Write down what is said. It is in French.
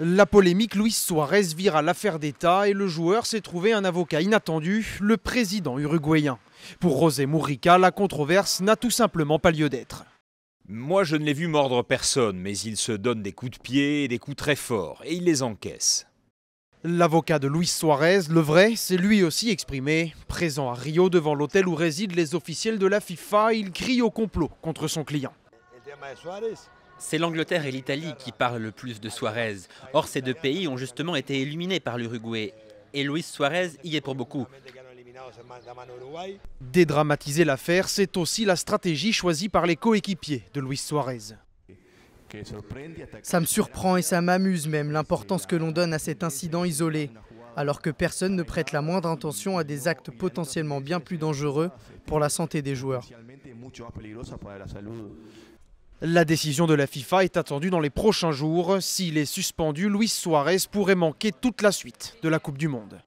La polémique Luis Suarez vira l'affaire d'État et le joueur s'est trouvé un avocat inattendu, le président uruguayen. Pour José Mourica, la controverse n'a tout simplement pas lieu d'être. Moi, je ne l'ai vu mordre personne, mais il se donne des coups de pied et des coups très forts, et il les encaisse. L'avocat de Luis Suarez, le vrai, s'est lui aussi exprimé. Présent à Rio devant l'hôtel où résident les officiels de la FIFA, il crie au complot contre son client. C'est l'Angleterre et l'Italie qui parlent le plus de Suarez. Or, ces deux pays ont justement été éliminés par l'Uruguay. Et Luis Suarez y est pour beaucoup. Dédramatiser l'affaire, c'est aussi la stratégie choisie par les coéquipiers de Luis Suarez. Ça me surprend et ça m'amuse même l'importance que l'on donne à cet incident isolé, alors que personne ne prête la moindre attention à des actes potentiellement bien plus dangereux pour la santé des joueurs. La décision de la FIFA est attendue dans les prochains jours. S'il est suspendu, Luis Suarez pourrait manquer toute la suite de la Coupe du Monde.